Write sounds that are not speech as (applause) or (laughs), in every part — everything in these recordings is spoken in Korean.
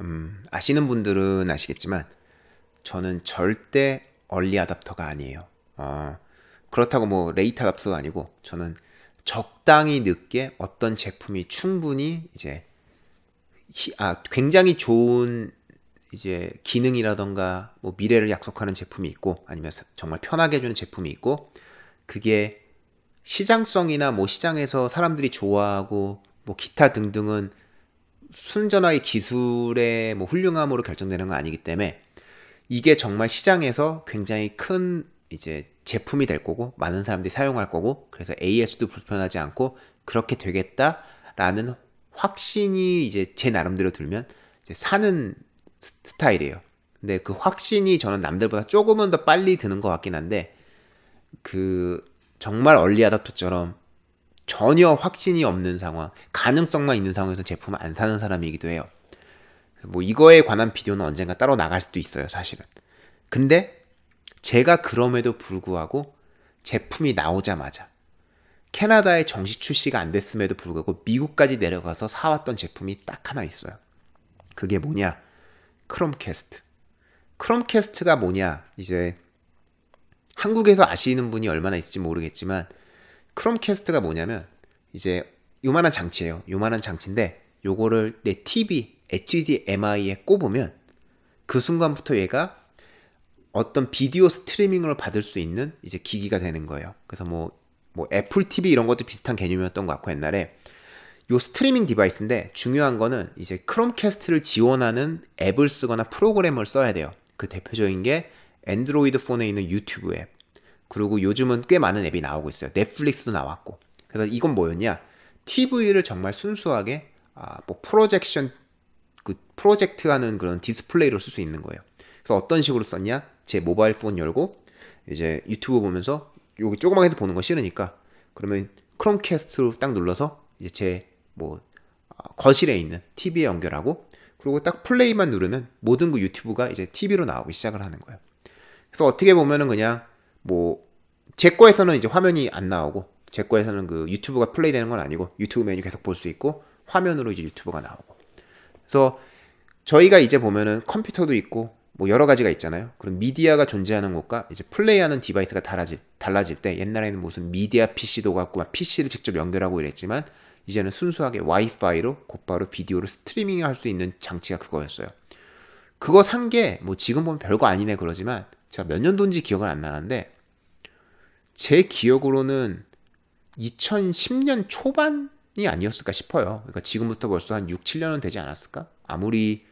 음, 아시는 분들은 아시겠지만 저는 절대 얼리 아답터가 아니에요. 어, 그렇다고 뭐 레이트 아답터도 아니고 저는 적당히 늦게 어떤 제품이 충분히 이제 히, 아, 굉장히 좋은 이제 기능이라던가 뭐 미래를 약속하는 제품이 있고 아니면 정말 편하게 해주는 제품이 있고 그게 시장성이나 뭐 시장에서 사람들이 좋아하고 뭐 기타 등등은 순전하게 기술의 뭐 훌륭함으로 결정되는 건 아니기 때문에 이게 정말 시장에서 굉장히 큰 이제 제품이 될 거고 많은 사람들이 사용할 거고 그래서 AS도 불편하지 않고 그렇게 되겠다라는 확신이 이제 제 나름대로 들면 이제 사는 스타일이에요. 근데 그 확신이 저는 남들보다 조금은 더 빨리 드는 것 같긴 한데 그 정말 얼리 아답터처럼 전혀 확신이 없는 상황, 가능성만 있는 상황에서 제품을 안 사는 사람이기도 해요. 뭐 이거에 관한 비디오는 언젠가 따로 나갈 수도 있어요, 사실은. 근데 제가 그럼에도 불구하고 제품이 나오자마자 캐나다에 정식 출시가 안 됐음에도 불구하고 미국까지 내려가서 사왔던 제품이 딱 하나 있어요. 그게 뭐냐? 크롬캐스트. 크롬캐스트가 뭐냐? 이제 한국에서 아시는 분이 얼마나 있을지 모르겠지만 크롬캐스트가 뭐냐면 이제 요만한 장치예요. 요만한 장치인데 요거를 내 TV HDMI에 꼽으면 그 순간부터 얘가 어떤 비디오 스트리밍을 받을 수 있는 이제 기기가 되는 거예요. 그래서 뭐, 뭐 애플 TV 이런 것도 비슷한 개념이었던 것 같고 옛날에 요 스트리밍 디바이스인데 중요한 거는 이제 크롬캐스트를 지원하는 앱을 쓰거나 프로그램을 써야 돼요. 그 대표적인 게 안드로이드 폰에 있는 유튜브 앱. 그리고 요즘은 꽤 많은 앱이 나오고 있어요. 넷플릭스도 나왔고. 그래서 이건 뭐였냐? TV를 정말 순수하게 아, 뭐 프로젝션 그 프로젝트 하는 그런 디스플레이로 쓸 수 있는 거예요. 그래서 어떤 식으로 썼냐? 제 모바일 폰 열고 이제 유튜브 보면서 여기 조그맣게서 보는 거 싫으니까 그러면 크롬캐스트로 딱 눌러서 이제 제뭐 아, 거실에 있는 TV에 연결하고 그리고 딱 플레이만 누르면 모든 그 유튜브가 이제 TV로 나오기 시작을 하는 거예요. 그래서 어떻게 보면은 그냥 뭐제 거에서는 이제 화면이 안 나오고 제 거에서는 그 유튜브가 플레이되는 건 아니고 유튜브 메뉴 계속 볼 수 있고 화면으로 이제 유튜브가 나오고 그래서 저희가 이제 보면은 컴퓨터도 있고 뭐 여러 가지가 있잖아요. 그럼 미디어가 존재하는 곳과 이제 플레이하는 디바이스가 달라질, 달라질 때 옛날에는 무슨 미디어 PC도 갖고 막 PC를 직접 연결하고 이랬지만 이제는 순수하게 와이파이로 곧바로 비디오를 스트리밍 할 수 있는 장치가 그거였어요. 그거 산 게 뭐 지금 보면 별거 아니네 그러지만 제가 몇 년도인지 기억은 안 나는데 제 기억으로는 2010년 초반이 아니었을까 싶어요. 그러니까 지금부터 벌써 한 6, 7년은 되지 않았을까? 아무리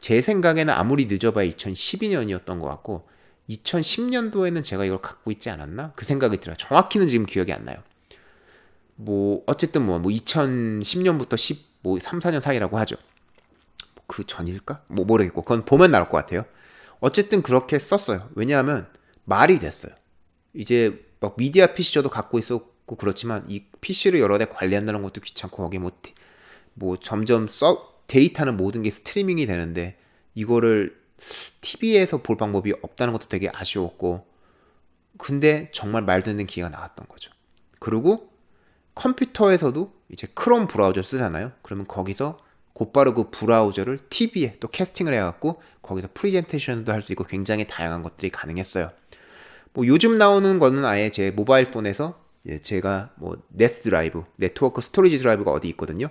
제 생각에는 아무리 늦어봐야 2012년이었던 것 같고 2010년도에는 제가 이걸 갖고 있지 않았나? 그 생각이 들어요. 정확히는 지금 기억이 안 나요. 뭐 어쨌든 뭐, 뭐 2010년부터 10, 뭐 3, 4년 사이라고 하죠. 뭐 그 전일까? 뭐 모르겠고 그건 보면 나올 것 같아요. 어쨌든 그렇게 썼어요. 왜냐하면 말이 됐어요. 이제 막 미디어 PC 저도 갖고 있었고 그렇지만 이 PC를 여러 대 관리한다는 것도 귀찮고 거기 뭐, 뭐 점점 써 데이터는 모든 게 스트리밍이 되는데 이거를 TV에서 볼 방법이 없다는 것도 되게 아쉬웠고 근데 정말 말도 안 되는 기회가 나왔던 거죠. 그리고 컴퓨터에서도 이제 크롬 브라우저 쓰잖아요. 그러면 거기서 곧바로 그 브라우저를 TV에 또 캐스팅을 해갖고 거기서 프리젠테이션도 할 수 있고 굉장히 다양한 것들이 가능했어요. 뭐 요즘 나오는 거는 아예 제 모바일 폰에서 제가 뭐 네스 드라이브, 네트워크 스토리지 드라이브가 어디 있거든요.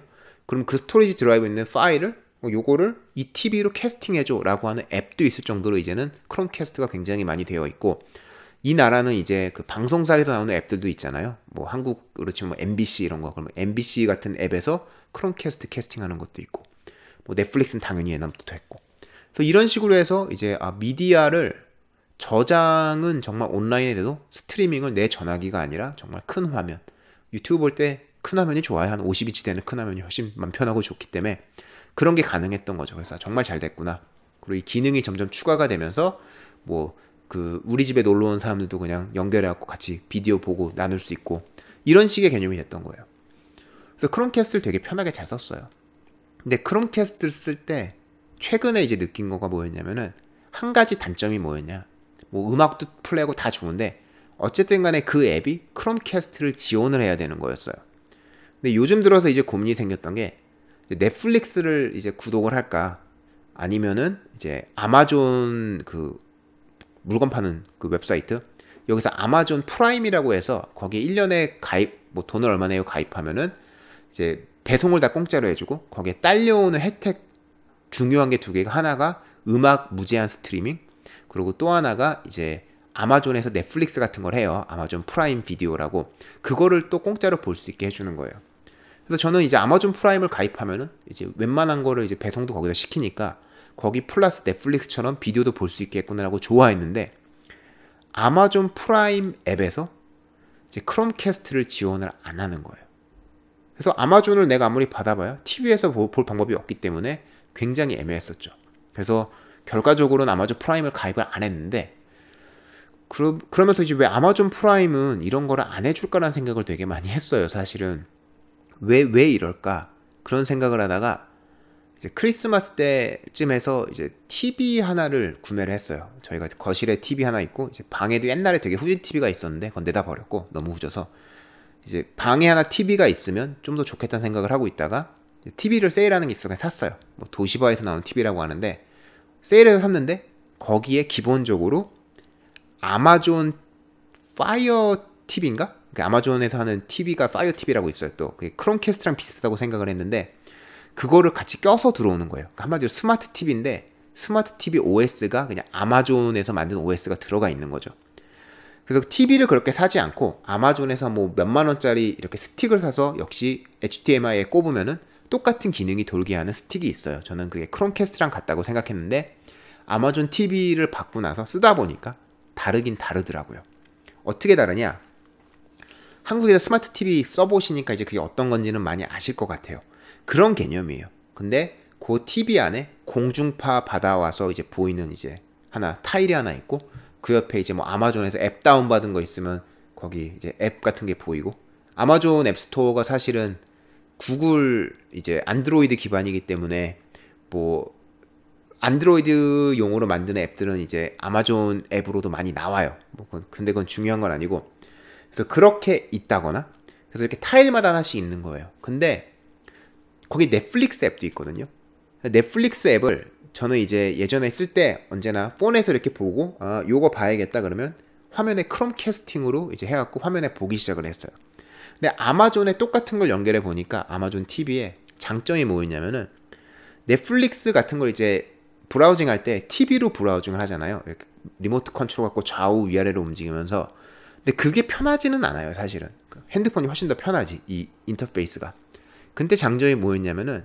그럼 그 스토리지 드라이브에 있는 파일을 뭐 요거를 이 TV로 캐스팅해줘라고 하는 앱도 있을 정도로 이제는 크롬캐스트가 굉장히 많이 되어 있고 이 나라는 이제 그 방송사에서 나오는 앱들도 있잖아요. 뭐 한국으로 치면 뭐 MBC 이런 거. 그러면 MBC 같은 앱에서 크롬캐스트 캐스팅하는 것도 있고, 뭐 넷플릭스는 당연히 예남부터 했고. 그래서 이런 식으로 해서 이제 아 미디어를 저장은 정말 온라인에 돼도 스트리밍을 내 전화기가 아니라 정말 큰 화면. 유튜브 볼 때 큰 화면이 좋아요. 한 50인치 되는 큰 화면이 훨씬 편하고 좋기 때문에 그런 게 가능했던 거죠. 그래서 아, 정말 잘 됐구나. 그리고 이 기능이 점점 추가가 되면서 뭐그 우리 집에 놀러 온 사람들도 그냥 연결해 갖고 같이 비디오 보고 나눌 수 있고 이런 식의 개념이 됐던 거예요. 그래서 크롬캐스트를 되게 편하게 잘 썼어요. 근데 크롬캐스트를 쓸 때 최근에 이제 느낀 거가 뭐였냐면은 한 가지 단점이 뭐였냐? 뭐 음악도 플레이하고 다 좋은데 어쨌든 간에 그 앱이 크롬캐스트를 지원을 해야 되는 거였어요. 근데 요즘 들어서 이제 고민이 생겼던 게 넷플릭스를 이제 구독을 할까 아니면은 이제 아마존 그 물건 파는 그 웹사이트 여기서 아마존 프라임이라고 해서 거기에 1년에 가입 뭐 돈을 얼마 내요 가입하면은 이제 배송을 다 공짜로 해주고 거기에 딸려오는 혜택 중요한 게 두 개가 하나가 음악 무제한 스트리밍 그리고 또 하나가 이제 아마존에서 넷플릭스 같은 걸 해요 아마존 프라임 비디오라고 그거를 또 공짜로 볼 수 있게 해주는 거예요 그래서 저는 이제 아마존 프라임을 가입하면은 이제 웬만한 거를 이제 배송도 거기다 시키니까 거기 플러스 넷플릭스처럼 비디오도 볼 수 있겠구나라고 좋아했는데 아마존 프라임 앱에서 이제 크롬캐스트를 지원을 안 하는 거예요. 그래서 아마존을 내가 아무리 받아봐야 TV에서 볼, 방법이 없기 때문에 굉장히 애매했었죠. 그래서 결과적으로는 아마존 프라임을 가입을 안 했는데 그러, 그러면서 이제 왜 아마존 프라임은 이런 거를 안 해줄까라는 생각을 되게 많이 했어요 사실은 왜 왜 이럴까 그런 생각을 하다가 이제 크리스마스 때쯤에서 이제 TV 하나를 구매를 했어요. 저희가 거실에 TV 하나 있고 이제 방에도 옛날에 되게 후진 TV가 있었는데 그건 내다 버렸고 너무 후져서 이제 방에 하나 TV가 있으면 좀 더 좋겠다는 생각을 하고 있다가 TV를 세일하는 게 있어서 샀어요. 뭐 도시바에서 나온 TV라고 하는데 세일해서 샀는데 거기에 기본적으로 아마존 파이어 TV인가? 그러니까 아마존에서 하는 TV가 파이어 TV라고 있어요. 또 크롬캐스트랑 비슷하다고 생각을 했는데 그거를 같이 껴서 들어오는 거예요. 그러니까 한마디로 스마트 TV인데 스마트 TV OS가 그냥 아마존에서 만든 OS가 들어가 있는 거죠. 그래서 TV를 그렇게 사지 않고 아마존에서 뭐 몇만 원짜리 이렇게 스틱을 사서 역시 HDMI에 꼽으면은 똑같은 기능이 돌게 하는 스틱이 있어요. 저는 그게 크롬캐스트랑 같다고 생각했는데 아마존 TV를 받고 나서 쓰다 보니까 다르긴 다르더라고요. 어떻게 다르냐? 한국에서 스마트 TV 써보시니까 이제 그게 어떤 건지는 많이 아실 것 같아요. 그런 개념이에요. 근데 그 TV 안에 공중파 받아와서 이제 보이는 이제 하나 타일이 하나 있고 그 옆에 이제 뭐 아마존에서 앱 다운 받은 거 있으면 거기 이제 앱 같은 게 보이고 아마존 앱 스토어가 사실은 구글 이제 안드로이드 기반이기 때문에 뭐 안드로이드 용으로 만드는 앱들은 이제 아마존 앱으로도 많이 나와요. 뭐 근데 그건 중요한 건 아니고 그래서 그렇게 있다거나 그래서 이렇게 타일마다 하나씩 있는 거예요. 근데 거기 넷플릭스 앱도 있거든요. 넷플릭스 앱을 저는 이제 예전에 쓸 때 언제나 폰에서 이렇게 보고 아 요거 봐야겠다 그러면 화면에 크롬 캐스팅으로 이제 해갖고 화면에 보기 시작을 했어요. 근데 아마존에 똑같은 걸 연결해 보니까 아마존 TV에 장점이 뭐였냐면은 넷플릭스 같은 걸 이제 브라우징 할 때 TV로 브라우징을 하잖아요. 리모트 컨트롤 갖고 좌우 위아래로 움직이면서 근데 그게 편하지는 않아요, 사실은. 그 핸드폰이 훨씬 더 편하지, 이 인터페이스가. 근데 장점이 뭐였냐면은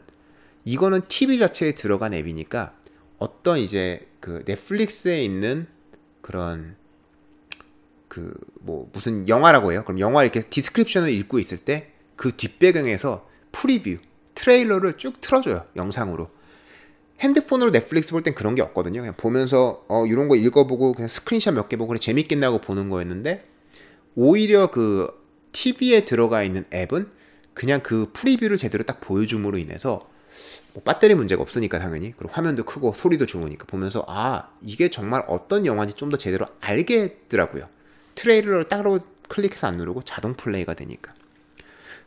이거는 TV 자체에 들어간 앱이니까 어떤 이제 그 넷플릭스에 있는 그런 그 뭐 무슨 영화라고 해요. 그럼 영화 이렇게 디스크립션을 읽고 있을 때 그 뒷배경에서 프리뷰 트레일러를 쭉 틀어줘요 영상으로. 핸드폰으로 넷플릭스 볼 땐 그런 게 없거든요. 그냥 보면서 어, 이런 거 읽어보고 그냥 스크린샷 몇 개 보고 그래 재밌겠나고 보는 거였는데 오히려 그 TV에 들어가 있는 앱은 그냥 그 프리뷰를 제대로 딱 보여줌으로 인해서 뭐 배터리 문제가 없으니까 당연히 그리고 화면도 크고 소리도 좋으니까 보면서 아 이게 정말 어떤 영화인지 좀 더 제대로 알게 했더라고요 트레일러를 따로 클릭해서 안 누르고 자동 플레이가 되니까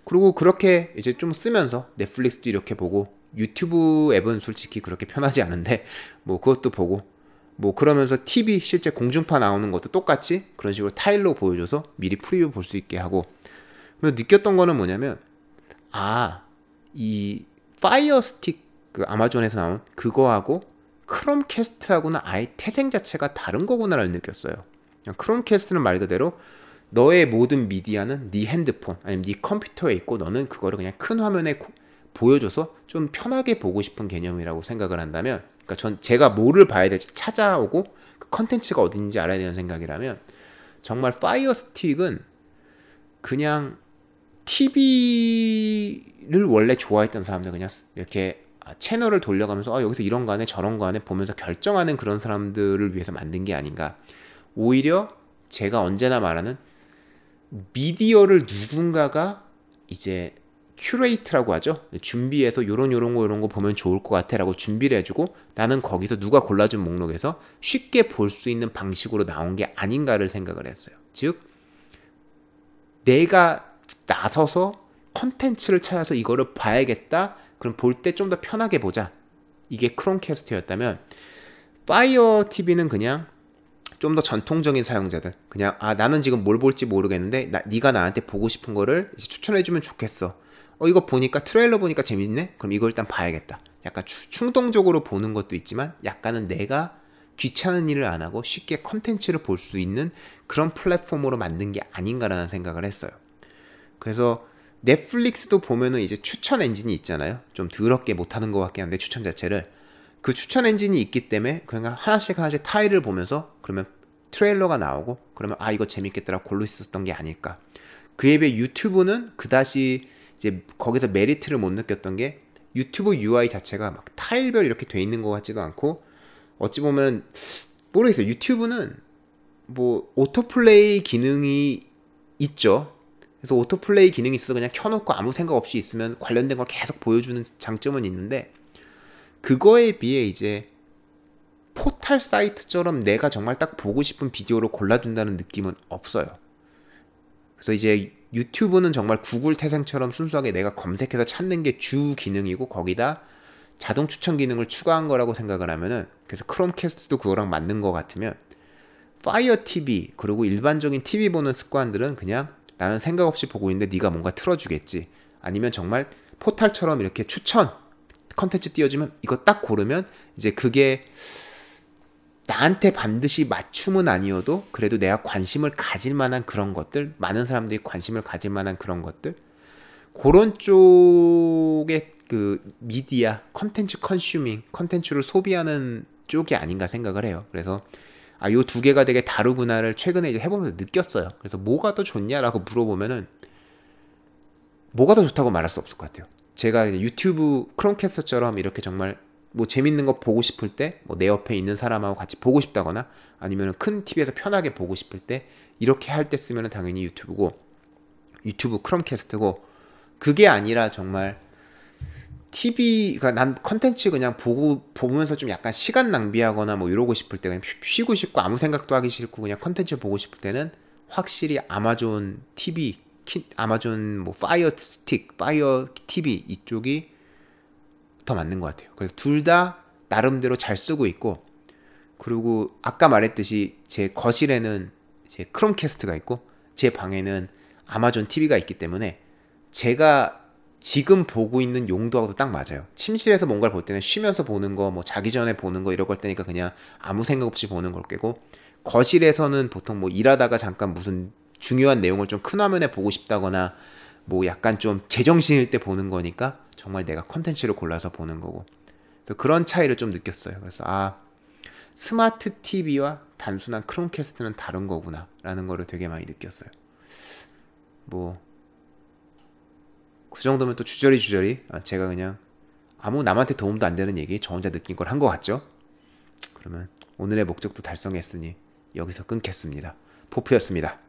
그리고 그렇게 이제 좀 쓰면서 넷플릭스도 이렇게 보고 유튜브 앱은 솔직히 그렇게 편하지 않은데 (laughs) 뭐 그것도 보고 뭐 그러면서 TV 실제 공중파 나오는 것도 똑같이 그런 식으로 타일로 보여줘서 미리 프리뷰 볼 수 있게 하고 느꼈던 거는 뭐냐면 아, 이 파이어 스틱 그 아마존에서 나온 그거하고 크롬캐스트하고는 아예 태생 자체가 다른 거구나를 느꼈어요. 크롬캐스트는 말 그대로 너의 모든 미디어는 네 핸드폰 아니면 네 컴퓨터에 있고 너는 그거를 그냥 큰 화면에 보여줘서 좀 편하게 보고 싶은 개념이라고 생각을 한다면 그러니까 전 제가 뭐를 봐야 될지 찾아오고 그 컨텐츠가 어딘지 알아야 되는 생각이라면 정말 파이어 스틱은 그냥 TV를 원래 좋아했던 사람들 그냥 이렇게 아, 채널을 돌려가면서 아, 여기서 이런 거 안에 저런 거 안에 보면서 결정하는 그런 사람들을 위해서 만든 게 아닌가. 오히려 제가 언제나 말하는 미디어를 누군가가 이제 큐레이트라고 하죠. 준비해서 요런 요런 거 요런 거 보면 좋을 것 같아라고 준비를 해주고 나는 거기서 누가 골라준 목록에서 쉽게 볼 수 있는 방식으로 나온 게 아닌가를 생각을 했어요. 즉 내가 나서서 컨텐츠를 찾아서 이거를 봐야겠다. 그럼 볼 때 좀 더 편하게 보자. 이게 크롬캐스트였다면 파이어 TV는 그냥 좀 더 전통적인 사용자들 그냥 아 나는 지금 뭘 볼지 모르겠는데 나, 네가 나한테 보고 싶은 거를 추천해주면 좋겠어. 어 이거 보니까 트레일러 보니까 재밌네. 그럼 이거 일단 봐야겠다. 약간 추, 충동적으로 보는 것도 있지만 약간은 내가 귀찮은 일을 안 하고 쉽게 컨텐츠를 볼 수 있는 그런 플랫폼으로 만든 게 아닌가라는 생각을 했어요. 그래서 넷플릭스도 보면은 이제 추천 엔진이 있잖아요. 좀 더럽게 못하는 것 같긴 한데 추천 자체를 그 추천 엔진이 있기 때문에 그러니까 하나씩 하나씩 타일을 보면서 그러면 트레일러가 나오고 그러면 아 이거 재밌겠더라 골로 있었던 게 아닐까. 그에 비해 유튜브는 그다시 이제 거기서 메리트를 못 느꼈던 게 유튜브 UI 자체가 막 타일별 이렇게 돼 있는 것 같지도 않고 어찌 보면 모르겠어요. 유튜브는 뭐 오토플레이 기능이 있죠. 그래서 오토플레이 기능이 있어서 그냥 켜놓고 아무 생각 없이 있으면 관련된 걸 계속 보여주는 장점은 있는데 그거에 비해 이제 포탈 사이트처럼 내가 정말 딱 보고 싶은 비디오로 골라준다는 느낌은 없어요. 그래서 이제 유튜브는 정말 구글 태생처럼 순수하게 내가 검색해서 찾는 게 주 기능이고 거기다 자동 추천 기능을 추가한 거라고 생각을 하면은 그래서 크롬캐스트도 그거랑 맞는 것 같으면 파이어 TV 그리고 일반적인 TV 보는 습관들은 그냥 나는 생각 없이 보고 있는데 네가 뭔가 틀어주겠지. 아니면 정말 포탈처럼 이렇게 추천 컨텐츠 띄워주면 이거 딱 고르면 이제 그게 나한테 반드시 맞춤은 아니어도 그래도 내가 관심을 가질 만한 그런 것들, 많은 사람들이 관심을 가질 만한 그런 것들, 그런 쪽의 그 미디어, 컨텐츠 컨슈밍, 컨텐츠를 소비하는 쪽이 아닌가 생각을 해요. 그래서 아, 요 두 개가 되게 다르구나를 최근에 이제 해보면서 느꼈어요. 그래서 뭐가 더 좋냐라고 물어보면은 뭐가 더 좋다고 말할 수 없을 것 같아요. 제가 유튜브 크롬캐스터처럼 이렇게 정말 뭐 재밌는 거 보고 싶을 때뭐 내 옆에 있는 사람하고 같이 보고 싶다거나 아니면 큰 TV에서 편하게 보고 싶을 때 이렇게 할 때 쓰면 당연히 유튜브고 유튜브 크롬캐스트고 그게 아니라 정말 TV, 그러니까 난 컨텐츠 그냥 보고, 보면서 좀 약간 시간 낭비하거나 뭐 이러고 싶을 때 그냥 쉬고 싶고 아무 생각도 하기 싫고 그냥 컨텐츠 보고 싶을 때는 확실히 아마존 TV, 키, 아마존 뭐 파이어 스틱, 파이어 TV 이쪽이 더 맞는 것 같아요. 그래서 둘 다 나름대로 잘 쓰고 있고, 그리고 아까 말했듯이 제 거실에는 제 크롬캐스트가 있고, 제 방에는 아마존 TV가 있기 때문에 제가 지금 보고 있는 용도하고도 딱 맞아요. 침실에서 뭔가를 볼 때는 쉬면서 보는 거, 뭐 자기 전에 보는 거 이럴 걸 때니까 그냥 아무 생각 없이 보는 걸깨고 거실에서는 보통 뭐 일하다가 잠깐 무슨 중요한 내용을 좀 큰 화면에 보고 싶다거나 뭐 약간 좀 제정신일 때 보는 거니까 정말 내가 컨텐츠를 골라서 보는 거고 또 그런 차이를 좀 느꼈어요. 그래서 아 스마트 TV와 단순한 크롬캐스트는 다른 거구나라는 거를 되게 많이 느꼈어요. 뭐그 정도면 또 주저리 주저리 아, 제가 그냥 아무 남한테 도움도 안 되는 얘기 저 혼자 느낀 걸 한 것 같죠? 그러면 오늘의 목적도 달성했으니 여기서 끊겠습니다. 포프였습니다.